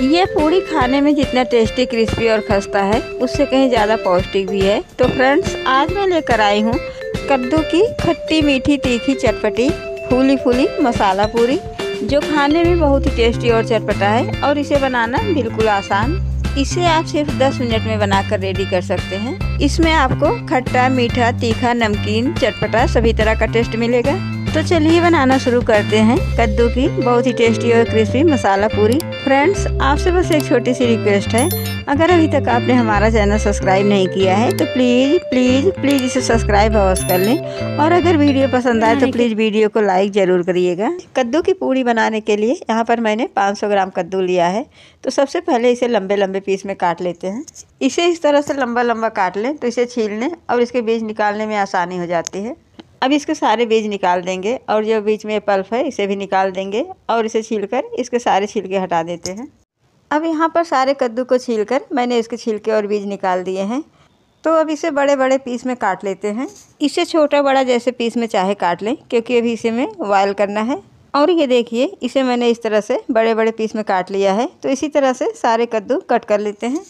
ये पूरी खाने में जितना टेस्टी क्रिस्पी और खस्ता है उससे कहीं ज़्यादा पौष्टिक भी है तो फ्रेंड्स आज मैं लेकर आई हूँ कद्दू की खट्टी मीठी तीखी चटपटी फूली फूली मसाला पूरी जो खाने में बहुत ही टेस्टी और चटपटा है और इसे बनाना बिल्कुल आसान इसे आप सिर्फ 10 मिनट में बनाकर रेडी कर सकते हैं इसमें आपको खट्टा मीठा तीखा नमकीन चटपटा सभी तरह का टेस्ट मिलेगा तो चलिए बनाना शुरू करते हैं कद्दू की बहुत ही टेस्टी और क्रिस्पी मसाला पूरी फ्रेंड्स आपसे बस एक छोटी सी रिक्वेस्ट है अगर अभी तक आपने हमारा चैनल सब्सक्राइब नहीं किया है तो प्लीज़ प्लीज़ प्लीज़ इसे सब्सक्राइब अवश्य कर लें और अगर वीडियो पसंद आए तो प्लीज़ वीडियो को लाइक ज़रूर करिएगा कद्दू की पूरी बनाने के लिए यहाँ पर मैंने 500 ग्राम कद्दू लिया है तो सबसे पहले इसे लंबे लंबे पीस में काट लेते हैं इसे इस तरह से लंबा लंबा काट लें तो इसे छीलने और इसके बीज निकालने में आसानी हो जाती है अब इसके सारे बीज निकाल देंगे और जो बीच में पल्फ है इसे भी निकाल देंगे और इसे छीलकर इसके सारे छिलके हटा देते हैं अब यहाँ पर सारे कद्दू को छीलकर मैंने इसके छिलके और बीज निकाल दिए हैं तो अब इसे बड़े बड़े पीस में काट लेते हैं इसे छोटा बड़ा जैसे पीस में चाहे काट लें क्योंकि अभी इसे में बॉयल करना है और ये देखिए इसे मैंने इस तरह से बड़े बड़े पीस में काट लिया है तो इसी तरह से सारे कद्दू कट कर लेते हैं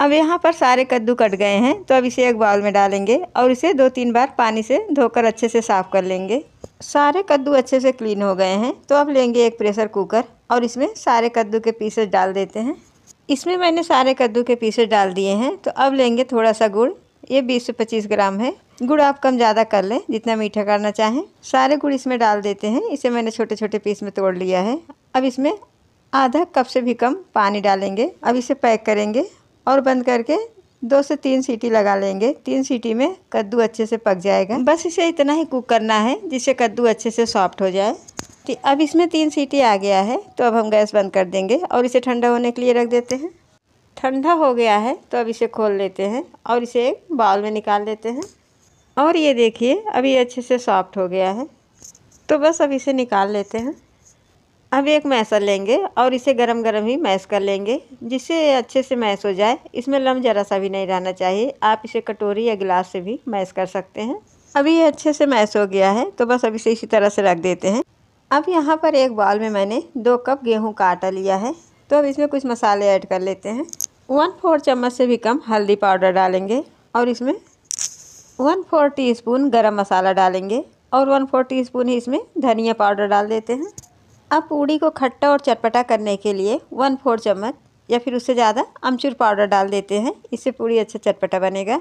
अब यहाँ पर सारे कद्दू कट गए हैं तो अब इसे एक बाउल में डालेंगे और इसे दो तीन बार पानी से धोकर अच्छे से साफ़ कर लेंगे सारे कद्दू अच्छे से क्लीन हो गए हैं तो अब लेंगे एक प्रेशर कुकर और इसमें सारे कद्दू के पीसेस डाल देते हैं इसमें मैंने सारे कद्दू के पीसेस डाल दिए हैं तो अब लेंगे थोड़ा सा गुड़ ये बीस से पच्चीस ग्राम है गुड़ आप कम ज़्यादा कर लें जितना मीठा करना चाहें सारे गुड़ इसमें डाल देते हैं इसे मैंने छोटे छोटे पीस में तोड़ लिया है अब इसमें आधा कप से भी कम पानी डालेंगे अब इसे पैक करेंगे और बंद करके दो से तीन सीटी लगा लेंगे तीन सीटी में कद्दू अच्छे से पक जाएगा बस इसे इतना ही कुक करना है जिससे कद्दू अच्छे से सॉफ्ट हो जाए ठीक अब इसमें तीन सीटी आ गया है तो अब हम गैस बंद कर देंगे और इसे ठंडा होने के लिए रख देते हैं ठंडा हो गया है तो अब इसे खोल लेते हैं और इसे एक बाउल में निकाल लेते हैं और ये देखिए अभी अच्छे से सॉफ्ट हो गया है तो बस अब इसे निकाल लेते हैं अब एक मैसर लेंगे और इसे गरम गरम ही मैश कर लेंगे जिससे अच्छे से मैश हो जाए इसमें लम जरा सा भी नहीं रहना चाहिए आप इसे कटोरी या गिलास से भी मैश कर सकते हैं अभी ये अच्छे से मैश हो गया है तो बस अब इसे इसी तरह से रख देते हैं अब यहाँ पर एक बाउल में मैंने दो कप गेहूँ का आटा लिया है तो अब इसमें कुछ मसाले ऐड कर लेते हैं वन फोर चम्मच से भी कम हल्दी पाउडर डालेंगे और इसमें वन फोर टी स्पून गर्म मसाला डालेंगे और वन फोर टी स्पून ही इसमें धनिया पाउडर डाल देते हैं अब पूड़ी को खट्टा और चटपटा करने के लिए वन फोर चम्मच या फिर उससे ज़्यादा अमचूर पाउडर डाल देते हैं इससे पूड़ी अच्छा चटपटा बनेगा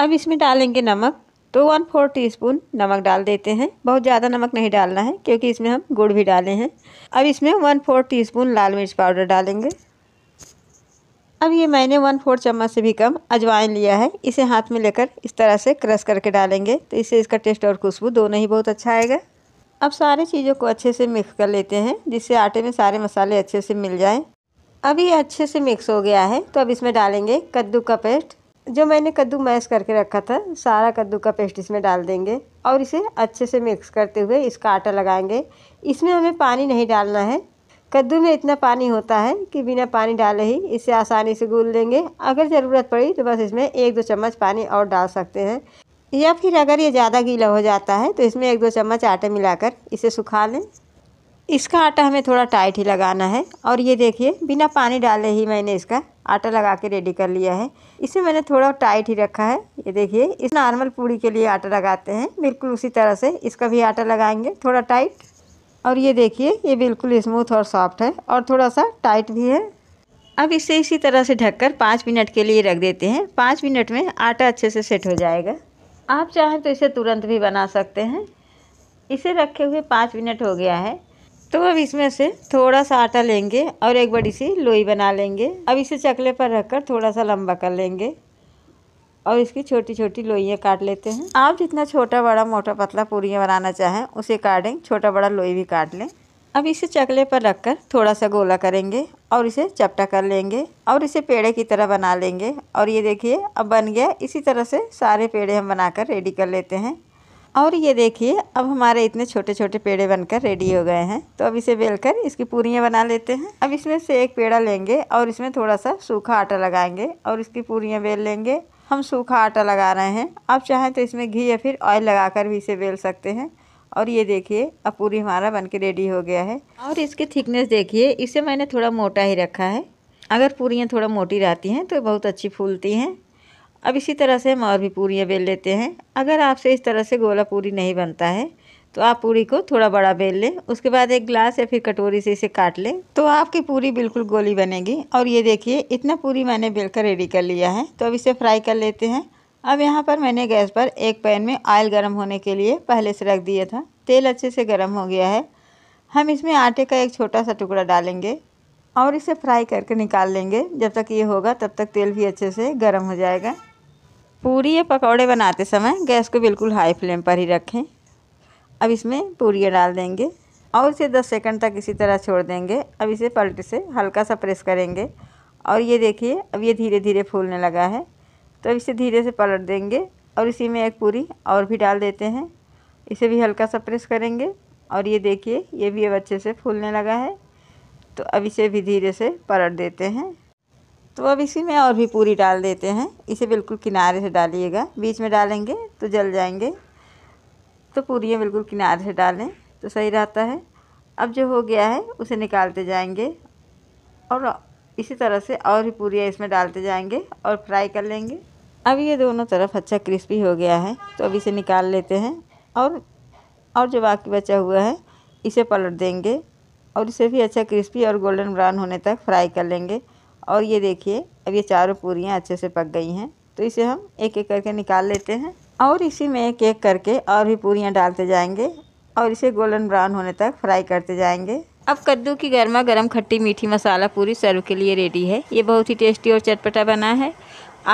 अब इसमें डालेंगे नमक तो वन फोर टीस्पून नमक डाल देते हैं बहुत ज़्यादा नमक नहीं डालना है क्योंकि इसमें हम गुड़ भी डाले हैं अब इसमें वन फोर टीस्पून लाल मिर्च पाउडर डालेंगे अब ये मैंने वन फोर चम्मच से भी कम अजवाइन लिया है इसे हाथ में लेकर इस तरह से क्रश करके डालेंगे तो इससे इसका टेस्ट और खुशबू दोनों ही बहुत अच्छा आएगा अब सारे चीज़ों को अच्छे से मिक्स कर लेते हैं जिससे आटे में सारे मसाले अच्छे से मिल जाएं अभी अच्छे से मिक्स हो गया है तो अब इसमें डालेंगे कद्दू का पेस्ट जो मैंने कद्दू मैश करके रखा था सारा कद्दू का पेस्ट इसमें डाल देंगे और इसे अच्छे से मिक्स करते हुए इसका आटा लगाएंगे इसमें हमें पानी नहीं डालना है कद्दू में इतना पानी होता है कि बिना पानी डाले ही इसे आसानी से गूल लेंगे अगर ज़रूरत पड़ी तो बस इसमें एक दो चम्मच पानी और डाल सकते हैं या फिर अगर ये ज़्यादा गीला हो जाता है तो इसमें एक दो चम्मच आटे मिलाकर इसे सुखा लें इसका आटा हमें थोड़ा टाइट ही लगाना है और ये देखिए बिना पानी डाले ही मैंने इसका आटा लगा के रेडी कर लिया है इसे मैंने थोड़ा टाइट ही रखा है ये देखिए इस नॉर्मल पूड़ी के लिए आटा लगाते हैं बिल्कुल उसी तरह से इसका भी आटा लगाएंगे थोड़ा टाइट और ये देखिए ये बिल्कुल स्मूथ और सॉफ्ट है और थोड़ा सा टाइट भी है अब इसे इसी तरह से ढककर पाँच मिनट के लिए रख देते हैं पाँच मिनट में आटा अच्छे से सेट हो जाएगा आप चाहें तो इसे तुरंत भी बना सकते हैं इसे रखे हुए पाँच मिनट हो गया है तो अब इसमें से थोड़ा सा आटा लेंगे और एक बड़ी सी लोई बना लेंगे अब इसे चकले पर रखकर थोड़ा सा लंबा कर लेंगे और इसकी छोटी छोटी लोइयाँ काट लेते हैं आप जितना छोटा बड़ा मोटा पतला पूरियाँ बनाना चाहें उसे काटें छोटा बड़ा लोई भी काट लें अब इसे चकले पर रखकर थोड़ा सा गोला करेंगे और इसे चपटा कर लेंगे और इसे पेड़े की तरह बना लेंगे और ये देखिए अब बन गया इसी तरह से सारे पेड़े हम बनाकर रेडी कर लेते हैं और ये देखिए अब हमारे इतने छोटे छोटे पेड़े बनकर रेडी हो गए हैं तो अब इसे बेलकर इसकी पूरियाँ बना लेते हैं अब इसमें से एक पेड़ा लेंगे और इसमें थोड़ा सा सूखा आटा लगाएंगे और इसकी पूरियाँ बेल लेंगे हम सूखा आटा लगा रहे हैं आप चाहें तो इसमें घी या फिर ऑयल लगाकर भी इसे बेल सकते हैं और ये देखिए अब पूरी हमारा बन के रेडी हो गया है और इसकी थिकनेस देखिए इसे मैंने थोड़ा मोटा ही रखा है अगर पूरियाँ थोड़ा मोटी रहती हैं तो बहुत अच्छी फूलती हैं अब इसी तरह से हम और भी पूरियाँ बेल लेते हैं अगर आपसे इस तरह से गोला पूरी नहीं बनता है तो आप पूरी को थोड़ा बड़ा बेल लें उसके बाद एक गिलास या फिर कटोरी से इसे काट लें तो आपकी पूरी बिल्कुल गोली बनेगी और ये देखिए इतना पूरी मैंने बेल कर रेडी कर लिया है तो अब इसे फ्राई कर लेते हैं अब यहाँ पर मैंने गैस पर एक पैन में ऑयल गर्म होने के लिए पहले से रख दिया था तेल अच्छे से गर्म हो गया है हम इसमें आटे का एक छोटा सा टुकड़ा डालेंगे और इसे फ्राई करके निकाल लेंगे जब तक ये होगा तब तक तेल भी अच्छे से गर्म हो जाएगा पूरी या पकौड़े बनाते समय गैस को बिल्कुल हाई फ्लेम पर ही रखें अब इसमें पूरी डाल देंगे और इसे 10 सेकंड तक इसी तरह छोड़ देंगे अब इसे पलट से हल्का सा प्रेस करेंगे और ये देखिए अब ये धीरे धीरे फूलने लगा है तो इसे धीरे से पलट देंगे और इसी में एक पूरी और भी डाल देते हैं इसे भी हल्का सा प्रेस करेंगे और ये देखिए ये भी अब अच्छे से फूलने लगा है तो अब इसे भी धीरे से पलट देते हैं तो अब इसी में और भी पूरी डाल देते हैं इसे बिल्कुल किनारे से डालिएगा बीच में डालेंगे तो जल जाएंगे तो पूरी बिल्कुल किनारे से डालें तो सही रहता है अब जो हो गया है उसे निकालते जाएंगे और इसी तरह से और भी पूरियाँ इसमें डालते जाएंगे और फ्राई कर लेंगे अब ये दोनों तरफ अच्छा क्रिस्पी हो गया है तो अब इसे निकाल लेते हैं और और जो बाकी बचा हुआ है इसे पलट देंगे और इसे भी अच्छा क्रिस्पी और गोल्डन ब्राउन होने तक फ्राई कर लेंगे और ये देखिए अब ये चारों पूरियाँ अच्छे से पक गई हैं तो इसे हम एक एक करके निकाल लेते हैं और इसी में एक एक करके और भी पूरियाँ डालते जाएंगे और इसे गोल्डन ब्राउन होने तक फ्राई करते जाएंगे अब कद्दू की गर्मा गर्म खट्टी मीठी मसाला पूरी सर्व के लिए रेडी है ये बहुत ही टेस्टी और चटपटा बना है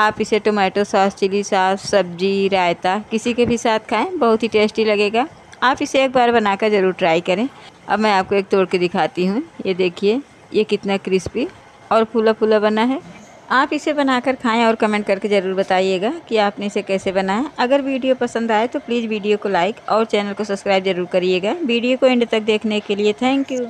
आप इसे टोमेटो सॉस चिली सॉस सब्जी रायता किसी के भी साथ खाएं बहुत ही टेस्टी लगेगा आप इसे एक बार बनाकर ज़रूर ट्राई करें अब मैं आपको एक तोड़ के दिखाती हूँ ये देखिए ये कितना क्रिस्पी और फूला फूला बना है आप इसे बनाकर खाएं और कमेंट करके ज़रूर बताइएगा कि आपने इसे कैसे बनाया अगर वीडियो पसंद आए तो प्लीज़ वीडियो को लाइक और चैनल को सब्सक्राइब जरूर करिएगा वीडियो को एंड तक देखने के लिए थैंक यू